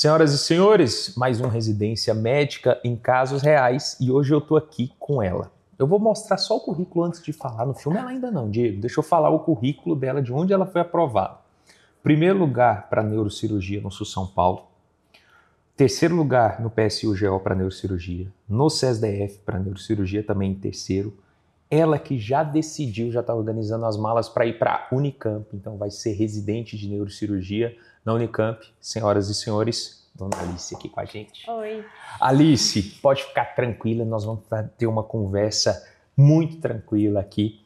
Senhoras e senhores, mais um Residência Médica em Casos Reais e hoje eu tô aqui com ela. Eu vou mostrar só o currículo antes de falar no filme. Ela ainda não, Diego. Deixa eu falar o currículo dela, de onde ela foi aprovada. Primeiro lugar para neurocirurgia no Sul São Paulo. Terceiro lugar no PSUGO para neurocirurgia. No CESDF para neurocirurgia também em terceiro. Ela que já decidiu, já está organizando as malas para ir para Unicamp, então vai ser residente de neurocirurgia na Unicamp. Senhoras e senhores, Dona Alice aqui com a gente. Oi. Alice, pode ficar tranquila, nós vamos ter uma conversa muito tranquila aqui.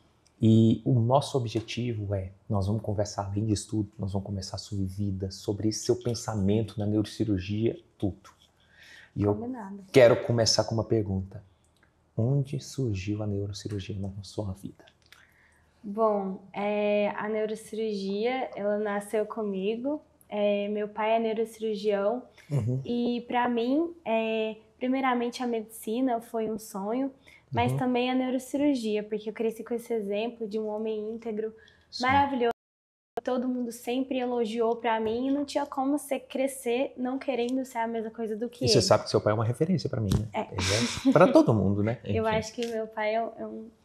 E o nosso objetivo é, nós vamos conversar além de estudo, nós vamos conversar sobre vida, sobre seu pensamento na neurocirurgia, tudo. E eu Combinado. quero começar com uma pergunta. Onde surgiu a neurocirurgia na sua vida? Bom, é, a neurocirurgia, ela nasceu comigo é, meu pai é neurocirurgião uhum. e para mim, é, primeiramente a medicina foi um sonho, mas uhum. também a neurocirurgia, porque eu cresci com esse exemplo de um homem íntegro, Sim. maravilhoso. Todo mundo sempre elogiou para mim e não tinha como você crescer não querendo ser a mesma coisa do que e ele. você sabe que seu pai é uma referência para mim, né? É. é para todo mundo, né? Enfim. Eu acho que meu pai é um, é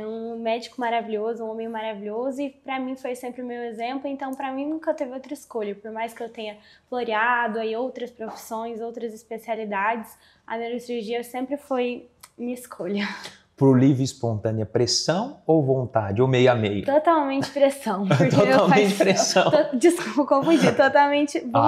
é um médico maravilhoso, um homem maravilhoso e para mim foi sempre o meu exemplo, então para mim nunca teve outra escolha, por mais que eu tenha floreado aí outras profissões, outras especialidades, a neurocirurgia sempre foi minha escolha. por livre e espontânea pressão ou vontade, ou meia a meio? Totalmente pressão. totalmente faço, pressão. To, desculpa, confundi. Totalmente ah,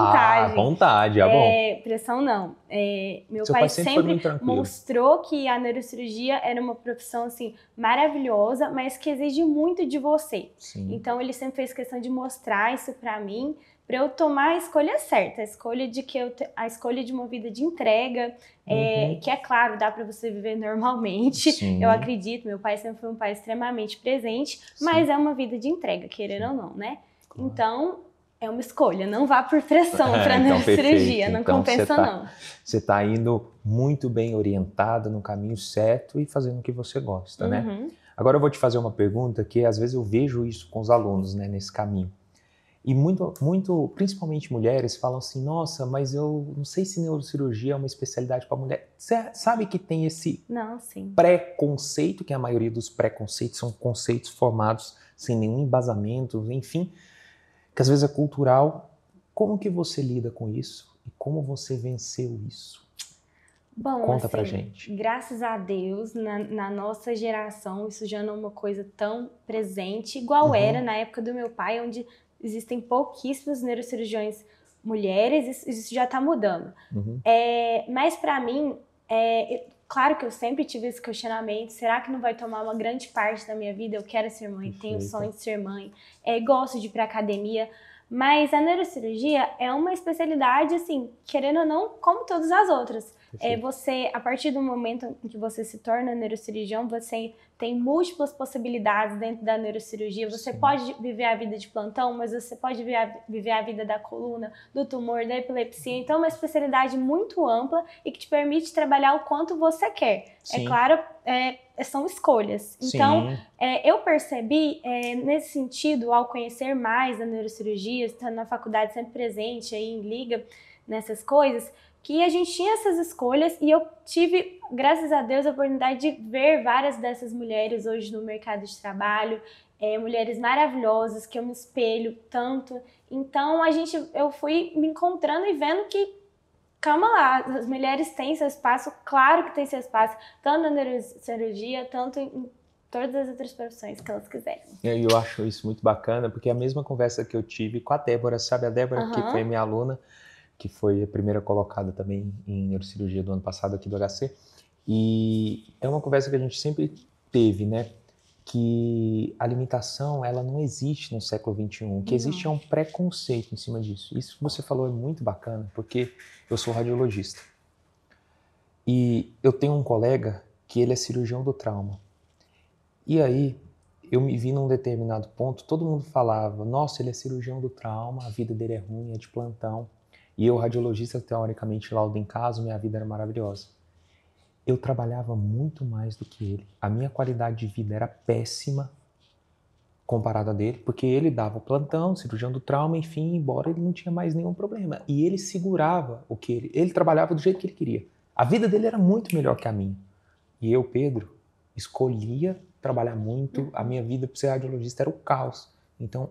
vontade. Ah, vontade, é bom. É, pressão não. É, meu Seu pai, sempre, sempre mostrou que a neurocirurgia era uma profissão assim maravilhosa, mas que exige muito de você. Sim. Então ele sempre fez questão de mostrar isso para mim para eu tomar a escolha certa, a escolha de que eu a escolha de uma vida de entrega, é, uhum. é, que é claro, dá para você viver normalmente. Sim. Eu acredito, meu pai sempre foi um pai extremamente presente, Sim. mas é uma vida de entrega, querendo ou não, né? Claro. Então, é uma escolha, não vá por pressão é, para então, cirurgia, não então, compensa tá, não. Você está indo muito bem orientado no caminho certo e fazendo o que você gosta, né? uhum. né? Agora eu vou te fazer uma pergunta que às vezes eu vejo isso com os alunos, né, nesse caminho. E muito, muito, principalmente mulheres falam assim: nossa, mas eu não sei se neurocirurgia é uma especialidade para mulher. Cê sabe que tem esse não, preconceito, que a maioria dos preconceitos são conceitos formados sem nenhum embasamento, enfim, que às vezes é cultural. Como que você lida com isso e como você venceu isso? Bom, Conta assim, pra gente. Graças a Deus, na, na, nossa geração, isso já não é uma coisa tão presente, igual uhum. era na época do meu pai, onde existem pouquíssimos neurocirurgiões mulheres, isso já está mudando. Uhum. É, mas para mim, é, claro que eu sempre tive esse questionamento: será que não vai tomar uma grande parte da minha vida? Eu quero ser mãe, tenho o sonho de ser mãe, é, gosto de ir para academia. Mas a neurocirurgia é uma especialidade, assim, querendo ou não, como todas as outras. É, você, a partir do momento em que você se torna neurocirurgião, você tem múltiplas possibilidades dentro da neurocirurgia. Você Sim. pode viver a vida de plantão, mas você pode viver a vida da coluna, do tumor, da epilepsia. Uhum. Então, é uma especialidade muito ampla e que te permite trabalhar o quanto você quer. É Sim. É claro, é, são escolhas. Então, é, eu percebi é, nesse sentido, ao conhecer mais a neurocirurgia, estando na faculdade sempre presente aí em liga nessas coisas, que a gente tinha essas escolhas e eu tive, graças a Deus, a oportunidade de ver várias dessas mulheres hoje no mercado de trabalho, é, mulheres maravilhosas que eu me espelho tanto. Então a gente, eu fui me encontrando e vendo que calma lá, as mulheres têm seu espaço, claro que tem seu espaço, tanto na neurocirurgia, tanto em todas as outras profissões que elas quiserem. eu acho isso muito bacana, porque é a mesma conversa que eu tive com a Débora, sabe? A Débora uhum. que foi minha aluna, que foi a primeira colocada também em neurocirurgia do ano passado aqui do HC. E é uma conversa que a gente sempre teve, né? Que a limitação, ela não existe no século XXI. O que existe é um preconceito em cima disso. Isso que você falou é muito bacana, porque eu sou radiologista. E eu tenho um colega que ele é cirurgião do trauma. E aí, eu me vi num determinado ponto, todo mundo falava: nossa, ele é cirurgião do trauma, a vida dele é ruim, é de plantão. E eu, radiologista, teoricamente laudo em casa minha vida era maravilhosa. Eu trabalhava muito mais do que ele. A minha qualidade de vida era péssima comparada a dele, porque ele dava plantão, cirurgião do trauma, enfim, embora ele não tinha mais nenhum problema. E ele segurava o que ele. Ele trabalhava do jeito que ele queria. A vida dele era muito melhor que a minha. E eu, Pedro, escolhia trabalhar muito. A minha vida para ser radiologista era o caos. Então,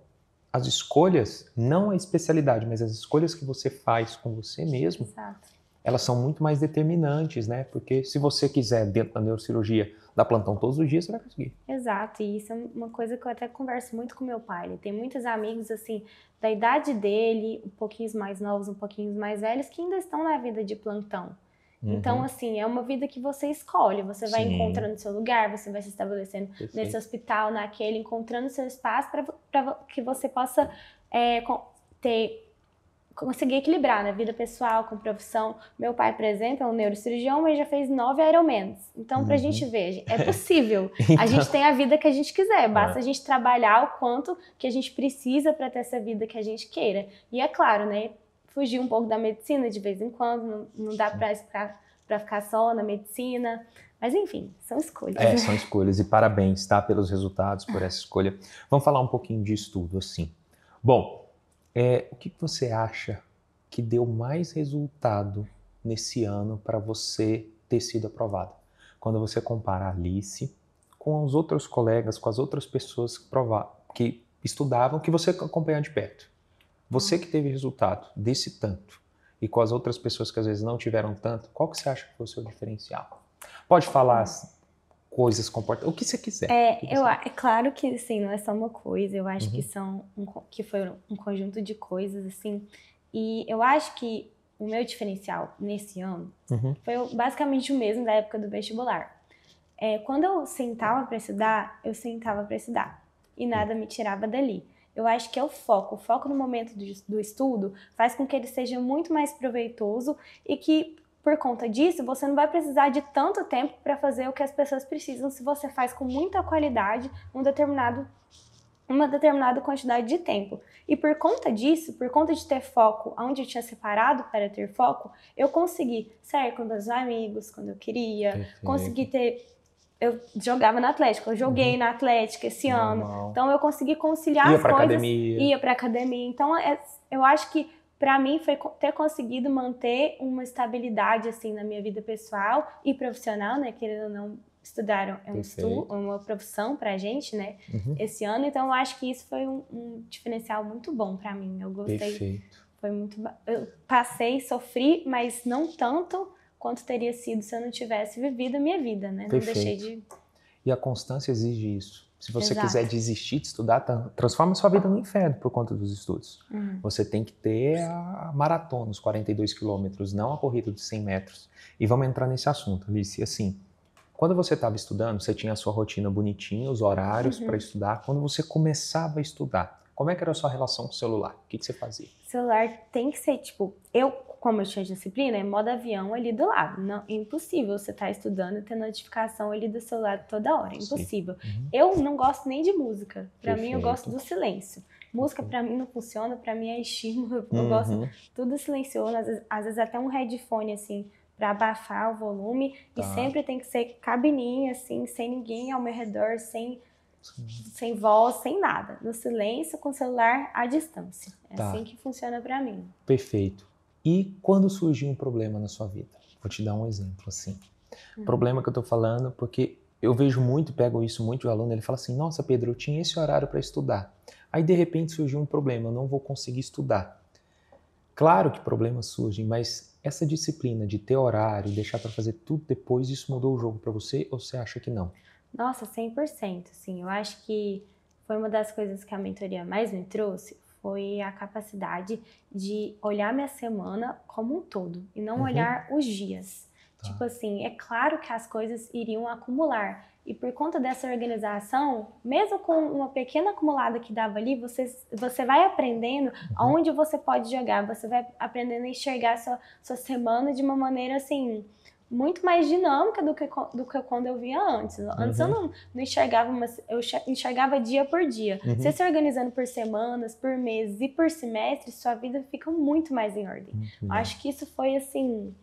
as escolhas, não a especialidade, mas as escolhas que você faz com você mesmo, Exato. elas são muito mais determinantes, né? Porque se você quiser, dentro da neurocirurgia, dar plantão todos os dias, você vai conseguir. Exato, e isso é uma coisa que eu até converso muito com meu pai. Ele tem muitos amigos, assim, da idade dele, um pouquinho mais novos, um pouquinho mais velhos, que ainda estão na vida de plantão. Então, uhum. Então, assim, é uma vida que você escolhe. Você vai Sim. encontrando seu lugar, você vai se estabelecendo Perfeito. nesse hospital, naquele, encontrando seu espaço para que você possa é, ter conseguir equilibrar na né? vida pessoal com profissão. Meu pai, por exemplo, é um neurocirurgião, mas já fez nove Ironmans. Então, uhum. para a gente ver, é possível. então... A gente então tem a vida que a gente quiser, basta é. a gente trabalhar o quanto que a gente precisa para ter essa vida que a gente queira. E é claro, né, fugir um pouco da medicina de vez em quando, não, não dá para ficar só na medicina. Mas enfim, são escolhas. É, são escolhas. E parabéns, tá? Pelos resultados, por essa escolha. Vamos falar um pouquinho de estudo, assim. Bom, é, o que você acha que deu mais resultado nesse ano para você ter sido aprovada? Quando você compara a Alice com os outros colegas, com as outras pessoas que, provar, que estudavam, que você acompanhava de perto. Você que teve resultado desse tanto e com as outras pessoas que às vezes não tiveram tanto, qual que você acha que foi o seu diferencial? Pode falar coisas, comporta o que você quiser. É, eu, é claro que sim, não é só uma coisa, eu acho uhum. que são um, que foi um conjunto de coisas assim. E eu acho que o meu diferencial nesse ano uhum. foi basicamente o mesmo da época do vestibular. É, quando eu sentava para estudar, eu sentava para estudar e nada uhum. me tirava dali eu acho que é o foco. O foco no momento do estudo faz com que ele seja muito mais proveitoso e que, por conta disso, você não vai precisar de tanto tempo para fazer o que as pessoas precisam se você faz com muita qualidade um determinado uma determinada quantidade de tempo. E por conta disso, por conta de ter foco onde eu tinha separado para ter foco, eu consegui sair com meus amigos quando eu queria, Perfeito. consegui ter eu jogava na Atlética, eu joguei uhum. na Atlética esse ano. Então eu consegui conciliar ia as pra coisas. Academia. Ia para academia. Então é, eu acho que para mim foi ter conseguido manter uma estabilidade assim na minha vida pessoal e profissional, né? Querendo ou não, estudaram é um estudo, é uma profissão pra gente, né? Uhum. Esse ano. Então eu acho que isso foi um, um diferencial muito bom para mim. Eu gostei. Perfeito. Foi muito. Eu passei, sofri, mas não tanto quanto teria sido se eu não tivesse vivido a minha vida, né? Perfeito. Não deixei de. E a constância exige isso. Se você Exato. quiser desistir de estudar, transforma sua vida no inferno por conta dos estudos. Uhum. Você tem que ter a maratona, os 42 quilômetros, não a corrida de 100 metros. E vamos entrar nesse assunto, Alice. Assim, quando você estava estudando, você tinha a sua rotina bonitinha, os horários uhum. para estudar. Quando você começava a estudar, como é que era a sua relação com o celular? O que, que você fazia? O celular tem que ser, tipo, eu como eu tinha disciplina, é modo avião ali do lado. Não, é impossível você estar tá estudando e ter notificação ali do seu lado toda hora. impossível. Uhum. Eu não gosto nem de música. Para mim, eu gosto do silêncio. Música para mim não funciona, para mim é estímulo. Eu uhum. gosto tudo silencioso, às vezes, às vezes até um headphone assim para abafar o volume tá. e sempre tem que ser cabininha assim, sem ninguém ao meu redor, sem Sim. sem voz, sem nada, no silêncio com o celular à distância. É tá. assim que funciona para mim. Perfeito. E quando surgiu um problema na sua vida? Vou te dar um exemplo assim. Uhum. Problema que eu estou falando, porque eu vejo muito, pego isso muito O aluno, ele fala assim: Nossa, Pedro, eu tinha esse horário para estudar. Aí de repente surgiu um problema, eu não vou conseguir estudar. Claro que problemas surgem, mas essa disciplina de ter horário, deixar para fazer tudo depois, isso mudou o jogo para você ou você acha que não? Nossa, 100%. Sim, eu acho que foi uma das coisas que a mentoria mais me trouxe foi a capacidade de olhar minha semana como um todo e não uhum. olhar os dias. Tá. Tipo assim, é claro que as coisas iriam acumular. E por conta dessa organização, mesmo com uma pequena acumulada que dava ali, você, você vai aprendendo uhum. aonde você pode jogar, você vai aprendendo a enxergar sua, sua semana de uma maneira assim, muito mais dinâmica do que, do que quando eu via antes. Antes uhum. eu não, não enxergava, mas eu enxergava dia por dia. Uhum. Você se organizando por semanas, por meses e por semestres, sua vida fica muito mais em ordem. Uhum. Acho que isso foi assim.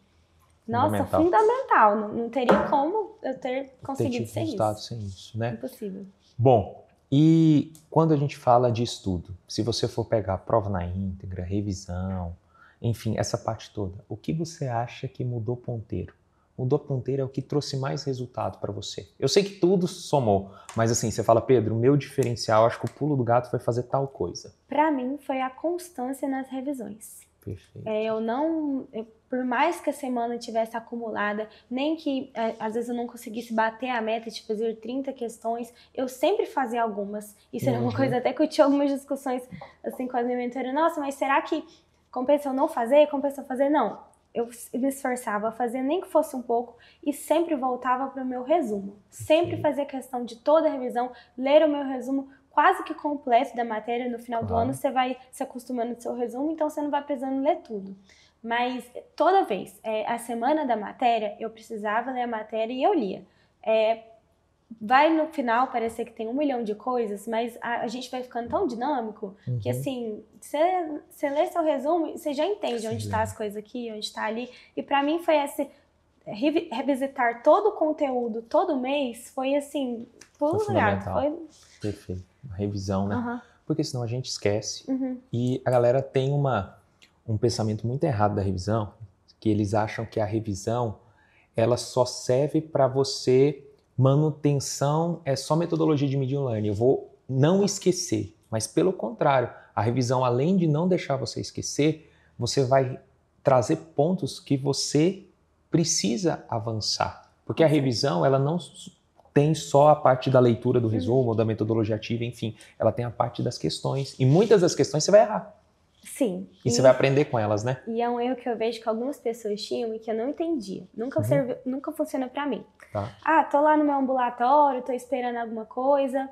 Nossa, fundamental. fundamental. Não, não, teria como eu ter conseguido ter sem isso. sem isso, né? Impossível. Bom, e quando a gente fala de estudo, se você for pegar a prova na íntegra, revisão, enfim, essa parte toda, o que você acha que mudou ponteiro? mudou a ponteira é o que trouxe mais resultado para você. Eu sei que tudo somou, mas assim, você fala, Pedro, o meu diferencial, acho que o pulo do gato vai fazer tal coisa. Para mim foi a constância nas revisões. Perfeito. É, eu não, eu, por mais que a semana tivesse acumulada, nem que é, às vezes eu não conseguisse bater a meta de tipo, fazer 30 questões, eu sempre fazia algumas. Isso uhum. era uma uhum. coisa até que eu tinha algumas discussões assim com a minha mentora. Nossa, mas será que compensa eu não fazer? Compensa eu fazer? Não eu me esforçava a fazer, nem que fosse um pouco, e sempre voltava para o meu resumo. Sempre fazia questão de toda a revisão, ler o meu resumo quase que completo da matéria. No final do ano, você vai se acostumando ao seu resumo, então você não vai precisando ler tudo. Mas eh, toda vez, é, a semana da matéria, eu precisava ler a matéria e eu lia. É, vai no final parecer que tem um milhão de coisas, mas a, a gente vai ficando tão dinâmico uhum. que assim, você lê seu resumo, você já entende Sim. onde está as coisas aqui, onde está ali. E para mim foi esse revisitar todo o conteúdo todo mês foi assim, pulo foi lugar. Foi... Perfeito. revisão, né? Uhum. Porque senão a gente esquece. Uhum. E a galera tem uma, um pensamento muito errado da revisão, que eles acham que a revisão ela só serve para você manutenção é só metodologia de medium learning. Eu vou não esquecer, mas pelo contrário, a revisão, além de não deixar você esquecer, você vai trazer pontos que você precisa avançar. Porque a revisão, ela não tem só a parte da leitura do resumo, ou uhum. da metodologia ativa, enfim, ela tem a parte das questões. E muitas das questões você vai errar. Sim. E, e, você vai aprender com elas, né? E é um erro que eu vejo que algumas pessoas tinham e que eu não entendia. Nunca, uhum. nunca funciona para mim. Tá. Ah, tô lá no meu ambulatório, tô esperando alguma coisa,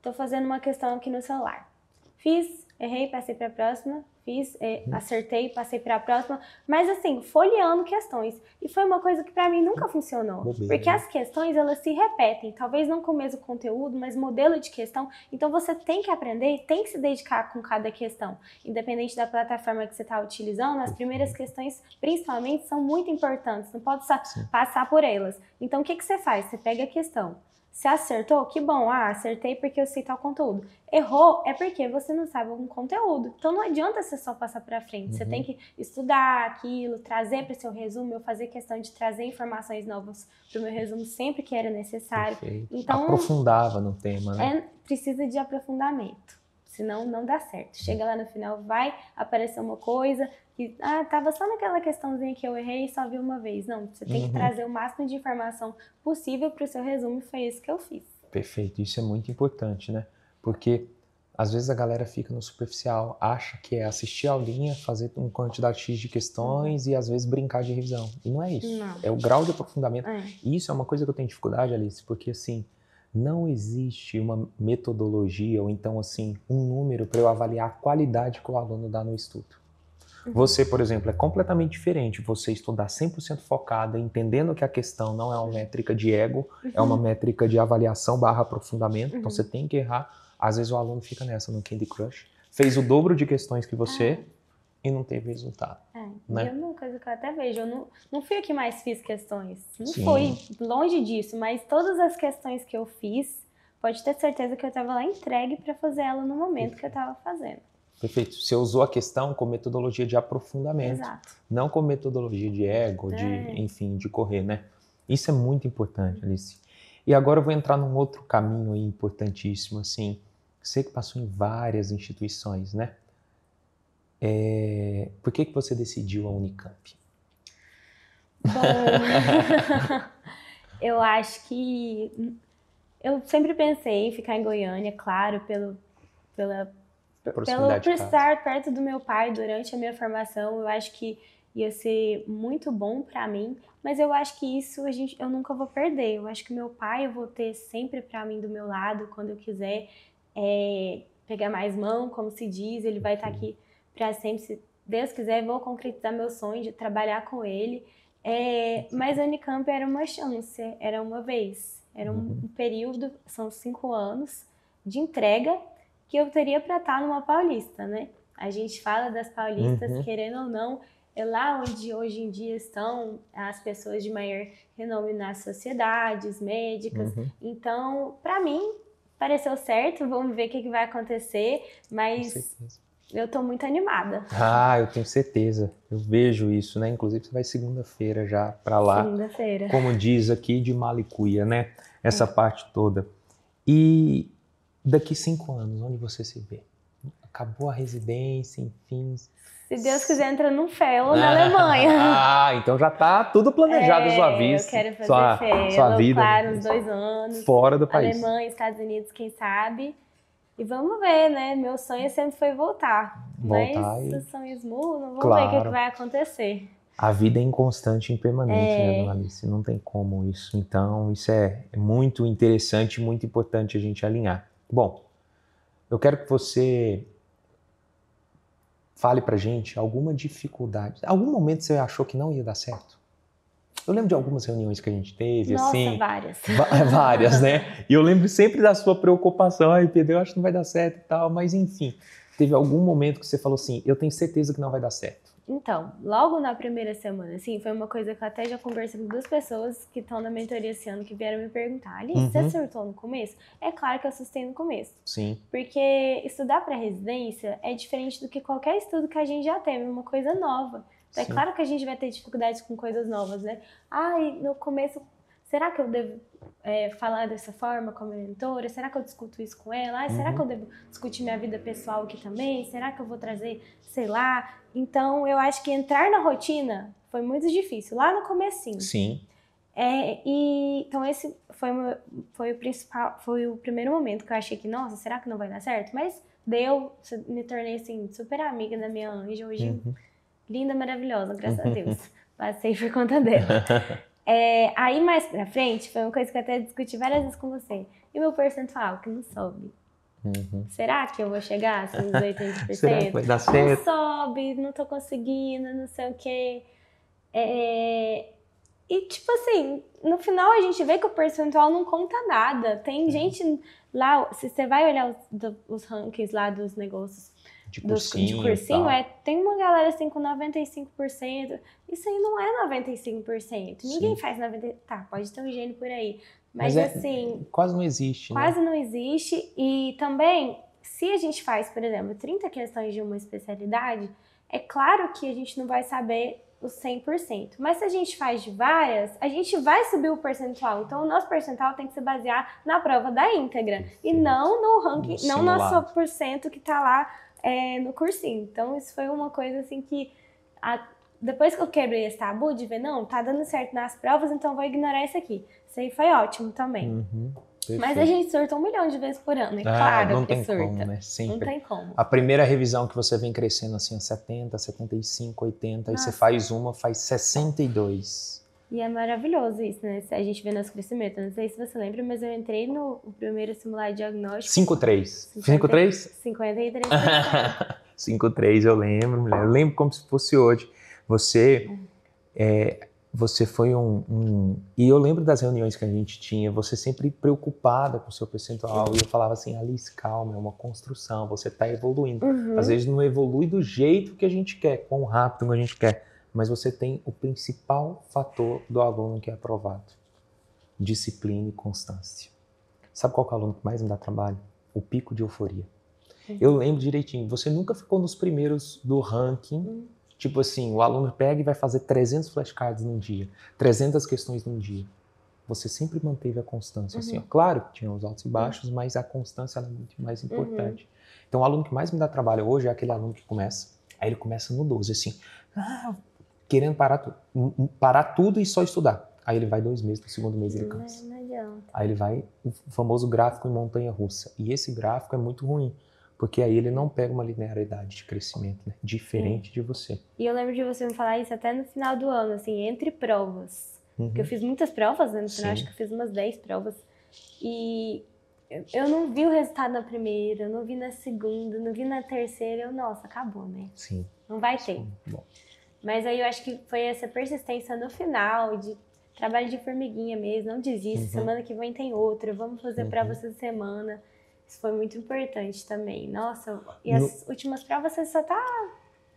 tô fazendo uma questão aqui no celular. Fiz, errei, passei para a próxima, fiz, é, uhum. acertei, passei para a próxima, mas assim, folheando questões. E foi uma coisa que para mim nunca funcionou, Bobeira. porque né? as questões elas se repetem, talvez não com o mesmo conteúdo, mas modelo de questão. Então você tem que aprender tem que se dedicar com cada questão, independente da plataforma que você está utilizando. As primeiras uhum. questões, principalmente, são muito importantes, não pode passar por elas. Então o que, que você faz? Você pega a questão se acertou, que bom. Ah, acertei porque eu sei tal conteúdo. Errou é porque você não sabe algum conteúdo. Então não adianta você só passar para frente. Uhum. Você tem uhum. que estudar aquilo, trazer para o seu resumo. Eu fazer questão de trazer informações novas para o meu resumo sempre que era necessário. Perfeito. Então aprofundava no tema, né? É, precisa de aprofundamento. Senão não dá certo. Chega lá no final, vai aparecer uma coisa que ah, tava só naquela questãozinha que eu errei e só vi uma vez. Não, você tem uhum. que trazer o máximo de informação possível para o seu resumo e foi isso que eu fiz. Perfeito, isso é muito importante, né? Porque às vezes a galera fica no superficial, acha que é assistir a aulinha, fazer uma quantidade X de questões e às vezes brincar de revisão. E não é isso. Não. É o grau de aprofundamento. É. E isso é uma coisa que eu tenho dificuldade, Alice, porque assim, não existe uma metodologia ou então assim um número para eu avaliar a qualidade que o aluno dá no estudo. Uhum. Você, por exemplo, é completamente diferente. Você estudar 100% focada, entendendo que a questão não é uma métrica de ego, uhum. é uma uhum. métrica de avaliação barra aprofundamento. Então uhum. Então você tem que errar. Às vezes o aluno fica nessa no Candy Crush. Fez o dobro de questões que você, ah e não teve resultado. É, né? eu é nunca, eu até vejo, eu não, não fui a que mais fiz questões, não Sim. foi longe disso, mas todas as questões que eu fiz, pode ter certeza que eu estava lá entregue para fazer ela no momento Perfeito. que eu estava fazendo. Perfeito. Você usou a questão com metodologia de aprofundamento, Exato. não com metodologia de ego, é. de enfim, de correr, né? Isso é muito importante, Alice. E agora eu vou entrar num outro caminho aí importantíssimo, assim. Você que passou em várias instituições, né? É, por que, que você decidiu a Unicamp? Bom, eu acho que eu sempre pensei em ficar em Goiânia, claro, pelo, pela, pelo por estar perto do meu pai durante a minha formação. Eu acho que ia ser muito bom para mim, mas eu acho que isso a gente, eu nunca vou perder. Eu acho que meu pai eu vou ter sempre para mim do meu lado quando eu quiser é, pegar mais mão, como se diz, ele vai estar tá uhum. aqui para sempre. Se Deus quiser, vou concretizar meu sonho de trabalhar com ele. É, mas a Unicamp era uma chance, era uma vez, era um uhum. período, são cinco anos de entrega que eu teria para estar numa paulista, né? A gente fala das paulistas, uhum. querendo ou não, é lá onde hoje em dia estão as pessoas de maior renome nas sociedades médicas. Uhum. Então, para mim, pareceu certo, vamos ver o que, que vai acontecer, mas eu estou muito animada. Ah, eu tenho certeza. Eu vejo isso, né? Inclusive, você vai segunda-feira já para lá. Segunda-feira. Como diz aqui, de Malicuia, né? Essa é. parte toda. E daqui cinco anos, onde você se vê? Acabou a residência, enfim. Se Deus quiser, entra num fellow ah, na Alemanha. Ah, então já tá tudo planejado é, sua vida. Eu quero fazer sua, fellow, sua vida, claro, uns dois anos. Fora do país. Alemanha, Estados Unidos, quem sabe. E vamos ver, né? Meu sonho sempre foi voltar. voltar Mas e... os sonhos mudam, vamos claro. ver o que, vai acontecer. A vida é inconstante e impermanente, né, é... né, dona Alice? Não tem como isso. Então, isso é muito interessante, muito importante a gente alinhar. Bom, eu quero que você fale pra gente alguma dificuldade. Algum momento você achou que não ia dar certo? Eu lembro de algumas reuniões que a gente teve, Nossa, assim. várias. Várias, né? E eu lembro sempre da sua preocupação, ai, Pedro, eu acho que não vai dar certo e tal, mas enfim. Teve algum momento que você falou assim, eu tenho certeza que não vai dar certo. Então, logo na primeira semana, assim, foi uma coisa que eu até já conversei com duas pessoas que estão na mentoria esse ano que vieram me perguntar: Ali, uhum. você surtou no começo? É claro que eu assustei no começo. Sim. Porque estudar para residência é diferente do que qualquer estudo que a gente já teve, uma coisa nova. Então, é claro que a gente vai ter dificuldades com coisas novas, né? Ai, no começo, será que eu devo é, falar dessa forma com a minha mentora? Será que eu discuto isso com ela? Ai, uhum. será que uhum. eu devo discutir minha vida pessoal aqui também? Será que eu vou trazer, sei lá? Então, eu acho que entrar na rotina foi muito difícil, lá no comecinho. Sim. É, e, então esse foi, meu, foi o principal, foi o primeiro momento que eu achei que, nossa, será que não vai dar certo? Mas deu, me tornei assim super amiga da minha anja hoje. Uhum linda, maravilhosa, graças a Deus. Passei por conta dela. É, aí mais pra frente, foi uma coisa que eu até discuti várias vezes com você. E o meu percentual, que não sobe. Uhum. Será que eu vou chegar assim, nos 80%? Será que vai dar certo? Não sobe, não tô conseguindo, não sei o quê. É... E, tipo assim, no final a gente vê que o percentual não conta nada. Tem gente lá, se você vai olhar os, do, os rankings lá dos negócios de cursinho. Do, de cursinho, é. Tem uma galera assim com 95%. Isso aí não é 95%. Ninguém Sim. faz 95%. Tá, pode ter um gênio por aí. Mas, mas é, assim. quase não existe. Né? Quase né? não existe. E também, se a gente faz, por exemplo, 30 questões de uma especialidade, é claro que a gente não vai saber os 100%. Mas se a gente faz de várias, a gente vai subir o percentual. Então, o nosso percentual tem que se basear na prova da íntegra. E não no ranking, não no nosso porcento que está lá é, no cursinho. Então, isso foi uma coisa assim que. A, depois que eu quebrei esse tabu de ver, não, tá dando certo nas provas, então vou ignorar isso aqui. Isso aí foi ótimo também. Uhum. Perfeito. Mas a gente surta um milhão de vezes por ano, é ah, claro não tem surta. Como, né? Sempre. Não tem como. A primeira revisão que você vem crescendo assim, 70, 75, 80, Nossa. e você faz uma, faz 62. E é maravilhoso isso, né? A gente vê nosso crescimento. Não sei se você lembra, mas eu entrei no primeiro simulado diagnóstico. 5-3. 5-3? 53. 5-3, eu lembro, mulher. Eu lembro como se fosse hoje. Você. É, você foi um, um, E eu lembro das reuniões que a gente tinha, você sempre preocupada com o seu percentual. E eu falava assim, Alice, calma, é uma construção, você está evoluindo. Uhum. Às vezes não evolui do jeito que a gente quer, quão rápido que a gente quer mas você tem o principal fator do aluno que é aprovado: disciplina e constância. Sabe qual é o aluno que mais me dá trabalho? O pico de euforia. Eu lembro direitinho, você nunca ficou nos primeiros do ranking. Hum. Tipo assim, o aluno pega e vai fazer 300 flashcards num dia, 300 questões num dia. Você sempre manteve a constância. Uhum. Assim, ó, uhum. claro que tinha os altos e uhum. baixos, mas a constância era muito mais uhum. importante. Então, o aluno que mais me dá trabalho hoje é aquele aluno que começa. Aí ele começa no 12, assim, ah, querendo parar, tu, hum, hum, parar tudo e só estudar. Aí ele vai dois meses, no segundo mês ele cansa. Não, é, não adianta. Aí ele vai, o famoso gráfico em montanha russa. E esse gráfico é muito ruim, porque aí ele não pega uma linearidade de crescimento, né? Diferente Sim. de você. E eu lembro de você me falar isso até no final do ano, assim, entre provas. Uhum. Porque eu fiz muitas provas, né? No final, acho que eu fiz umas 10 provas. E eu não vi o resultado na primeira, eu não vi na segunda, não vi na terceira. Eu, nossa, acabou, né? Sim. Não vai Sim. ter. Bom. Mas aí eu acho que foi essa persistência no final de trabalho de formiguinha mesmo, não desista, uhum. semana que vem tem outra, vamos fazer uhum. prova essa semana. Isso foi muito importante também. Nossa, e as no... últimas provas você só tá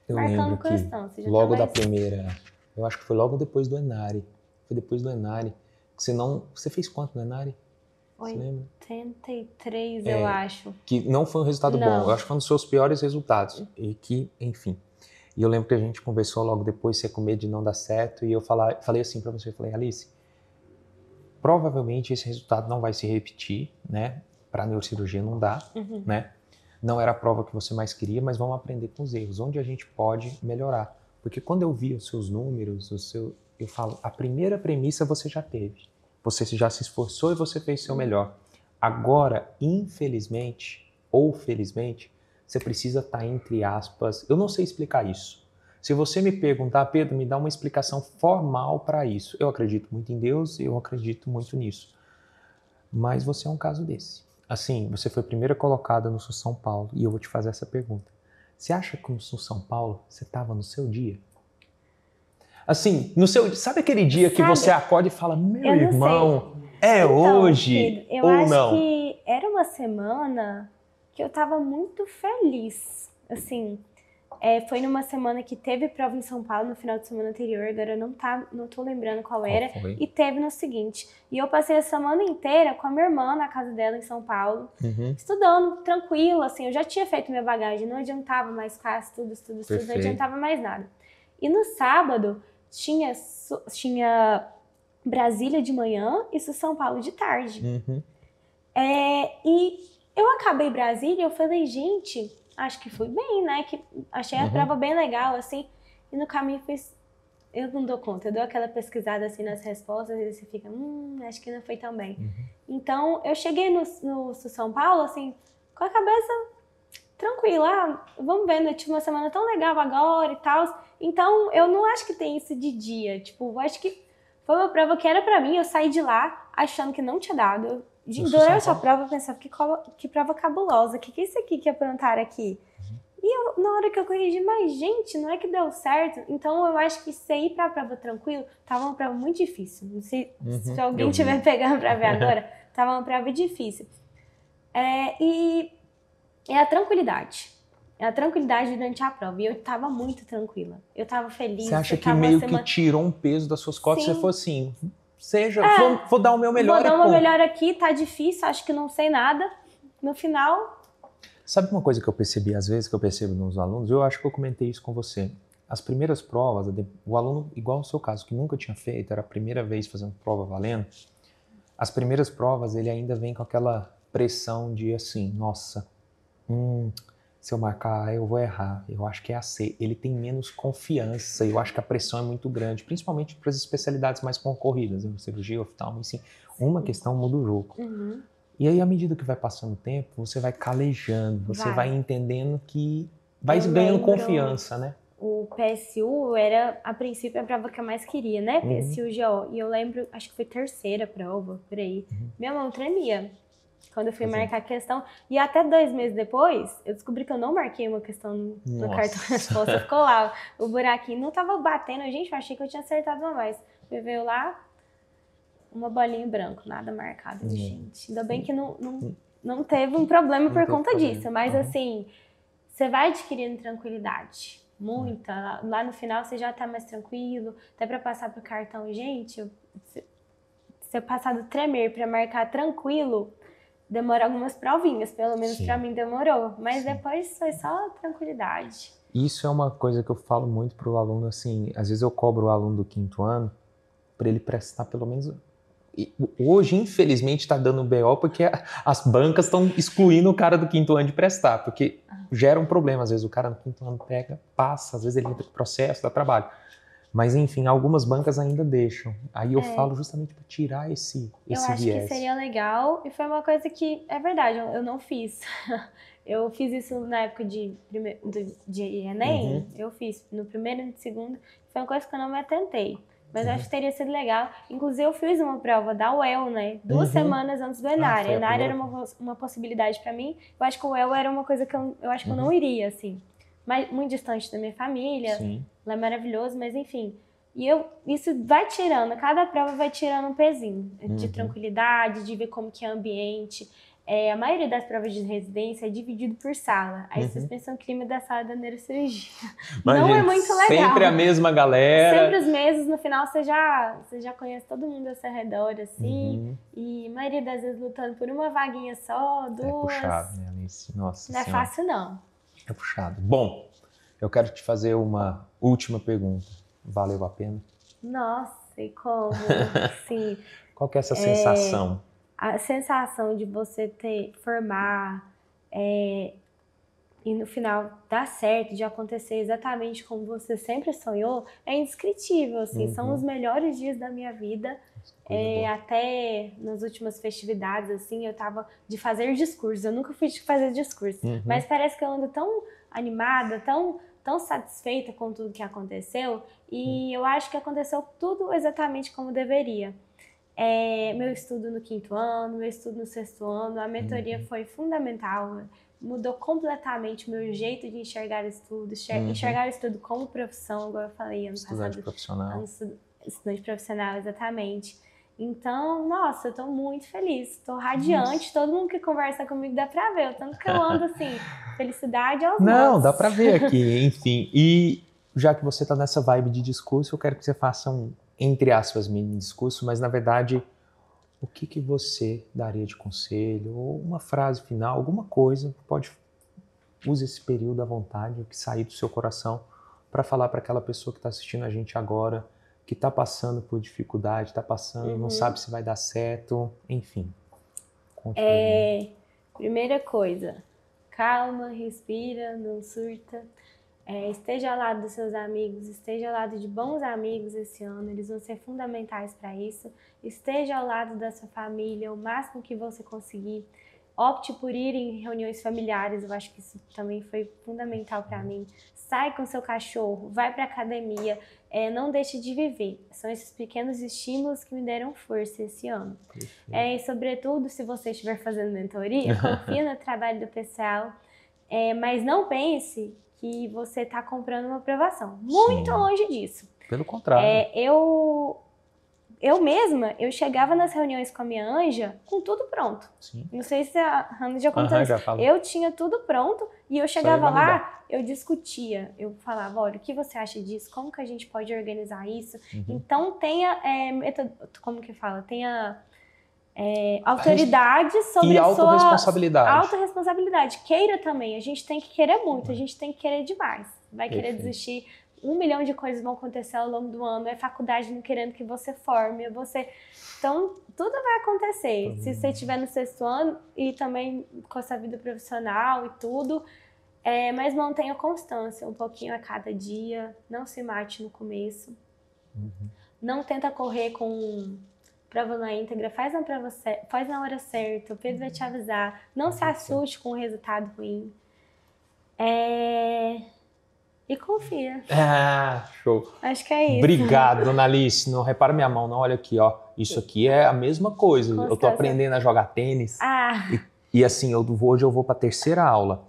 eu marcando questão. Você já tá logo tá mais... da primeira, eu acho que foi logo depois do Enari. Foi depois do Enari. Você não. Você fez quanto no Enari? 83, é, eu acho. Que não foi um resultado não. bom. Eu acho que foi um dos seus piores resultados. Hum. E que, enfim, e eu lembro que a gente conversou logo depois, você com medo de não dar certo, e eu falar, falei assim para você, eu falei, Alice, provavelmente esse resultado não vai se repetir, né? Para neurocirurgia não dá, uhum. né? Não era a prova que você mais queria, mas vamos aprender com os erros, onde a gente pode melhorar. Porque quando eu vi os seus números, o seu, eu falo, a primeira premissa você já teve. Você já se esforçou e você fez seu melhor. Agora, infelizmente ou felizmente, você precisa estar tá entre aspas. Eu não sei explicar isso. Se você me perguntar, Pedro, me dá uma explicação formal para isso. Eu acredito muito em Deus, eu acredito muito nisso. Mas você é um caso desse. Assim, você foi primeira colocada no Sul São Paulo e eu vou te fazer essa pergunta. Você acha que no Sul São Paulo você estava no seu dia? Assim, no seu, sabe aquele dia sabe, que você acorda e fala, meu irmão, sei. é então, hoje não? eu acho Que era uma semana que eu estava muito feliz. Assim, é, foi numa semana que teve prova em São Paulo, no final de semana anterior, agora eu não, tá, não tô lembrando qual era, e teve no seguinte. E eu passei a semana inteira com a minha irmã na casa dela em São Paulo, uhum. estudando, tranquila, assim, eu já tinha feito minha bagagem, não adiantava mais quase tudo, tudo, tudo, não adiantava mais nada. E no sábado, tinha, tinha Brasília de manhã e São Paulo de tarde. Uhum. É, e eu acabei Brasília, eu falei, gente, acho que fui bem, né? Que achei a uhum. prova bem legal, assim. E no caminho fiz, eu não dou conta. Eu dou aquela pesquisada assim nas respostas e você fica, hum, acho que não foi tão bem. Uhum. Então eu cheguei no, no, no, São Paulo assim com a cabeça tranquila, ah, vamos vendo, né, eu tive uma semana tão legal agora e tal. Então eu não acho que tem isso de dia. Tipo, eu acho que foi uma prova que era para mim. Eu saí de lá achando que não tinha dado de eu só prova eu pensava, que, que prova cabulosa, o que, que é isso aqui que aprontaram aqui? Uhum. E eu, na hora que eu corrigi, mas gente, não é que deu certo? Então eu acho que você ir pra prova tranquilo, tava uma prova muito difícil. Não sei uhum. se alguém tiver pegando pra ver agora, tava uma prova difícil. É, e é a tranquilidade. É a tranquilidade durante a prova. E eu tava muito tranquila. Eu tava feliz. Você acha que meio semana... que tirou um peso das suas costas? Sim. Você falou assim, hum, seja, é, vou, vou, dar o meu melhor. Vou dar o meu melhor aqui, tá difícil, acho que não sei nada. No final. Sabe uma coisa que eu percebi às vezes, que eu percebo nos alunos? Eu acho que eu comentei isso com você. As primeiras provas, o aluno, igual no seu caso, que nunca tinha feito, era a primeira vez fazendo prova valendo, as primeiras provas ele ainda vem com aquela pressão de assim, nossa, hum, se eu marcar A, eu vou errar, eu acho que é a C. Ele tem menos confiança, eu acho que a pressão é muito grande, principalmente para as especialidades mais concorridas, né? cirurgia, oftalmo, assim. Uma questão muda o jogo. Uhum. E aí, à medida que vai passando o tempo, você vai calejando, você vai, vai entendendo que vai eu ganhando confiança, né? O PSU era, a princípio, a prova que eu mais queria, né? Uhum. PSU GO. E eu lembro, acho que foi terceira prova, por aí. Uhum. Minha mão tremia. Quando eu fui Fazendo. marcar a questão. E até dois meses depois, eu descobri que eu não marquei uma questão no, no cartão resposta. Ficou lá o buraquinho. Não tava batendo. Gente, eu achei que eu tinha acertado uma mais. Me veio lá uma bolinha branca nada marcado. Hum. Gente, ainda bem que não, não, hum. não teve um problema não por conta problema. disso. Mas assim, você vai adquirindo tranquilidade. Muita. Lá no final você já tá mais tranquilo. Até para passar pro cartão, gente, eu, se eu passar do tremer para marcar tranquilo, demora algumas provinhas, pelo menos para mim demorou. Mas Sim. depois foi só tranquilidade. Isso é uma coisa que eu falo muito para o aluno, assim, às vezes eu cobro o aluno do quinto ano para ele prestar pelo menos hoje, infelizmente, está dando BO porque as bancas estão excluindo o cara do quinto ano de prestar, porque ah. gera um problema. Às vezes o cara no quinto ano pega, passa, às vezes ele entra em processo, dá trabalho. Mas, enfim, algumas bancas ainda deixam. Aí eu é. falo justamente para tirar esse, esse viés. Eu acho que seria legal e foi uma coisa que, é verdade, eu, não fiz. eu fiz isso na época de, de, Enem, uhum. eu fiz no primeiro e no segundo. Foi uma coisa que eu não me atentei. Mas uhum. eu acho uhum. que teria sido legal. Inclusive, eu fiz uma prova da UEL, né? Duas uhum. semanas antes do Enário. Ah, Enário era uma, uma possibilidade para mim. Eu acho que o UEL era uma coisa que eu, eu acho que eu uhum. não iria, assim mais, muito distante da minha família. Sim. Lá é maravilhoso, mas enfim. E eu, isso vai tirando, cada prova vai tirando um pezinho uhum. de tranquilidade, de ver como que é o ambiente. É, a maioria das provas de residência é dividido por sala. Aí uhum. vocês pensam o clima da sala da neurocirurgia. Mas, Não gente, é muito legal. Sempre a mesma galera. Sempre os mesmos. No final você já, você já conhece todo mundo ao seu redor, assim. Uhum. E a maioria das vezes lutando por uma vaguinha só, é, duas. É puxado, né, Alice? Nossa Não é senhora. é fácil, não. É puxado. Bom, eu quero te fazer uma última pergunta. Valeu a pena? Nossa, e como? Sim. Qual que é essa é, sensação? A sensação de você ter formar é, e no final dá certo, de acontecer exatamente como você sempre sonhou, é indescritível, assim, uhum. são os uhum. melhores dias da minha vida. É, até nas últimas festividades, assim, eu tava de fazer discurso, eu nunca fui de fazer discurso, uhum. mas parece que eu ando tão animada, tão tão satisfeita com tudo que aconteceu e hum. eu acho que aconteceu tudo exatamente como deveria. É, meu estudo no quinto ano, meu estudo no sexto ano, a mentoria uhum. foi fundamental mudou completamente o meu jeito de enxergar estudo, uhum. enxergar uhum. estudo como profissão, agora eu falei ano Estudante passado. profissional. Estudante profissional, exatamente. Então, nossa, eu tô muito feliz, tô radiante, todo mundo que conversa comigo dá pra ver, o tanto que eu ando assim, felicidade aos Não, dá pra ver aqui, enfim. E já que você tá nessa vibe de discurso, eu quero que você faça um, entre aspas, mini discurso, mas na verdade o que, que você daria de conselho? Ou uma frase final, alguma coisa, pode use esse período à vontade, o que sair do seu coração, para falar para aquela pessoa que está assistindo a gente agora, que está passando por dificuldade, está passando, uhum. não sabe se vai dar certo, enfim. É, primeira coisa, calma, respira, não surta. É, esteja ao lado dos seus amigos, esteja ao lado de bons amigos esse ano, eles vão ser fundamentais para isso. Esteja ao lado da sua família, o máximo que você conseguir. Opte por ir em reuniões familiares, eu acho que isso também foi fundamental para mim. Sai com seu cachorro, vai para academia, é, não deixe de viver. São esses pequenos estímulos que me deram força esse ano. É, e, sobretudo, se você estiver fazendo mentoria, confia no trabalho do pessoal. É, mas não pense que você está comprando uma aprovação. Muito Sim. longe disso. Pelo contrário. É, eu eu mesma, eu chegava nas reuniões com a minha anja com tudo pronto. Sim. Não sei se a Hannah já contou uhum, isso. Já eu tinha tudo pronto e eu chegava lá, eu discutia. Eu falava, olha, o que você acha disso? Como que a gente pode organizar isso? Uhum. Então tenha, é, como que fala? Tenha é, autoridade sobre e autorresponsabilidade. Sua autorresponsabilidade. Queira também. A gente tem que querer muito, a uhum. gente tem que querer demais. Vai querer Perfeito. desistir. Um milhão de coisas vão acontecer ao longo do ano. É faculdade não querendo que você forme, é você. Então, tudo vai acontecer. Uhum. Se você estiver no sexto ano e também com a sua vida profissional e tudo. É, mas mantenha constância, um pouquinho a cada dia. Não se mate no começo. Uhum. Não tenta correr com prova na íntegra, faz na, prova, faz na hora certa, o Pedro vai te uhum. avisar. Não se uhum. assuste com o resultado ruim. É... E confia. Ah, show. Acho que é isso. Obrigado, dona Alice. Não repara minha mão, não. Olha aqui, ó. Isso aqui é a mesma coisa. Com eu estou aprendendo a jogar tênis. Ah. E, e assim, eu vou, hoje eu vou para a terceira aula.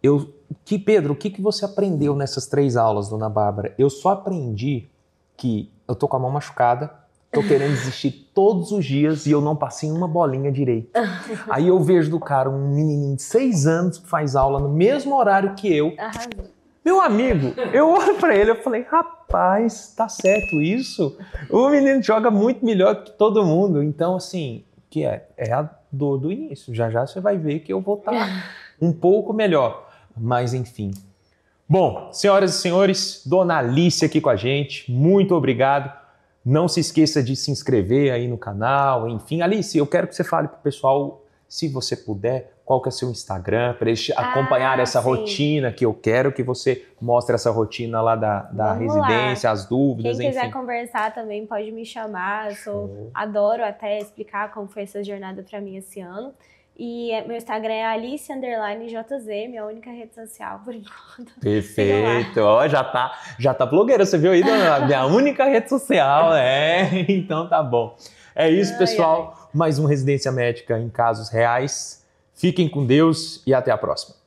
Eu, que Pedro, o que, que você aprendeu nessas três aulas, dona Bárbara? Eu só aprendi que eu tô com a mão machucada, tô querendo desistir todos os dias e eu não passei uma bolinha direito. Aí eu vejo do cara um menininho de seis anos que faz aula no mesmo horário que eu. Meu amigo, eu olho para ele, eu falei, rapaz, tá certo isso? O menino joga muito melhor que todo mundo. Então, assim, que é, é a dor do início. Já já você vai ver que eu vou estar tá um pouco melhor. Mas, enfim. Bom, senhoras e senhores, Dona Alice aqui com a gente. Muito obrigado. Não se esqueça de se inscrever aí no canal, enfim. Alice, eu quero que você fale para o pessoal, se você puder, qual que é o seu Instagram, para eles ah, acompanhar essa sim. rotina que eu quero que você mostre essa rotina lá da, da residência, lá. as dúvidas, Quem enfim. quiser conversar também pode me chamar, eu sou, adoro até explicar como foi essa jornada para mim esse ano. E é, meu Instagram é alice__jz, minha única rede social por enquanto. Perfeito, ó, já tá, já tá blogueira, você viu aí, dona? minha única rede social, é, então tá bom. É isso, pessoal, ai, ai. mais um Residência Médica em Casos Reais. Fiquem com Deus e até a próxima.